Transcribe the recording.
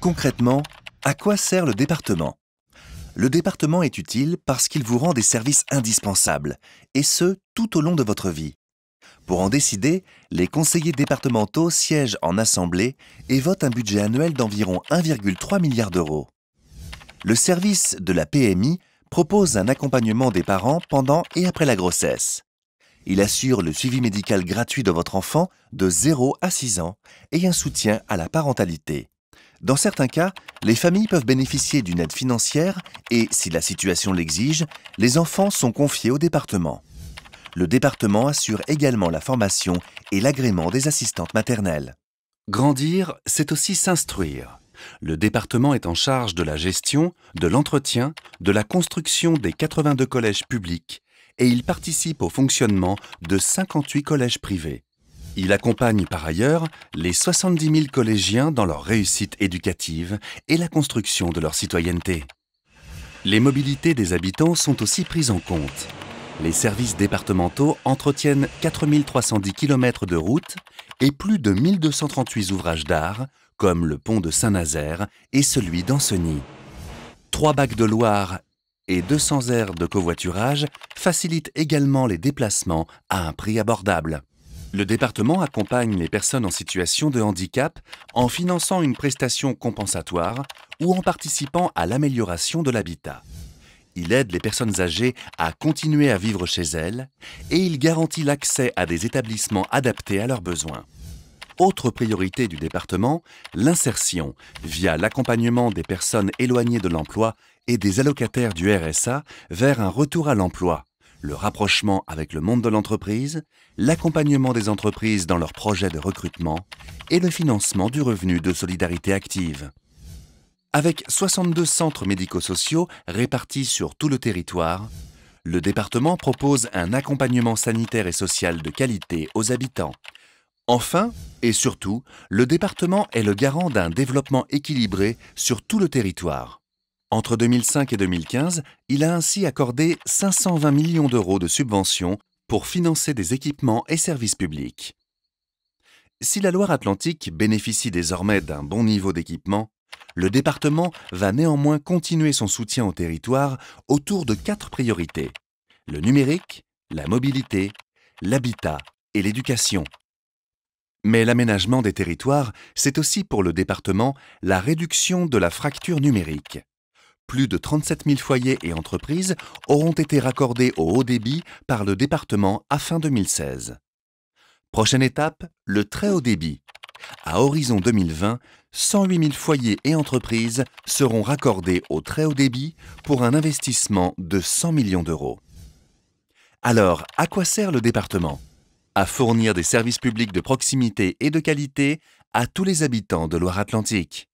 Concrètement, à quoi sert le département Le département est utile parce qu'il vous rend des services indispensables, et ce, tout au long de votre vie. Pour en décider, les conseillers départementaux siègent en assemblée et votent un budget annuel d'environ 1,3 milliard d'euros. Le service de la PMI propose un accompagnement des parents pendant et après la grossesse. Il assure le suivi médical gratuit de votre enfant de 0 à 6 ans et un soutien à la parentalité. Dans certains cas, les familles peuvent bénéficier d'une aide financière et, si la situation l'exige, les enfants sont confiés au département. Le département assure également la formation et l'agrément des assistantes maternelles. Grandir, c'est aussi s'instruire. Le département est en charge de la gestion, de l'entretien, de la construction des 82 collèges publics et il participe au fonctionnement de 58 collèges privés. Il accompagne par ailleurs les 70 000 collégiens dans leur réussite éducative et la construction de leur citoyenneté. Les mobilités des habitants sont aussi prises en compte. Les services départementaux entretiennent 310 km de routes et plus de 1238 ouvrages d'art, comme le pont de Saint-Nazaire et celui d'Anceny. Trois bacs de Loire et 200 aires de covoiturage facilitent également les déplacements à un prix abordable. Le département accompagne les personnes en situation de handicap en finançant une prestation compensatoire ou en participant à l'amélioration de l'habitat. Il aide les personnes âgées à continuer à vivre chez elles et il garantit l'accès à des établissements adaptés à leurs besoins. Autre priorité du département, l'insertion via l'accompagnement des personnes éloignées de l'emploi et des allocataires du RSA vers un retour à l'emploi le rapprochement avec le monde de l'entreprise, l'accompagnement des entreprises dans leurs projets de recrutement et le financement du revenu de solidarité active. Avec 62 centres médico-sociaux répartis sur tout le territoire, le département propose un accompagnement sanitaire et social de qualité aux habitants. Enfin, et surtout, le département est le garant d'un développement équilibré sur tout le territoire. Entre 2005 et 2015, il a ainsi accordé 520 millions d'euros de subventions pour financer des équipements et services publics. Si la Loire-Atlantique bénéficie désormais d'un bon niveau d'équipement, le département va néanmoins continuer son soutien au territoire autour de quatre priorités. Le numérique, la mobilité, l'habitat et l'éducation. Mais l'aménagement des territoires, c'est aussi pour le département la réduction de la fracture numérique plus de 37 000 foyers et entreprises auront été raccordés au haut débit par le département à fin 2016. Prochaine étape, le très haut débit. À horizon 2020, 108 000 foyers et entreprises seront raccordés au très haut débit pour un investissement de 100 millions d'euros. Alors, à quoi sert le département À fournir des services publics de proximité et de qualité à tous les habitants de Loire-Atlantique.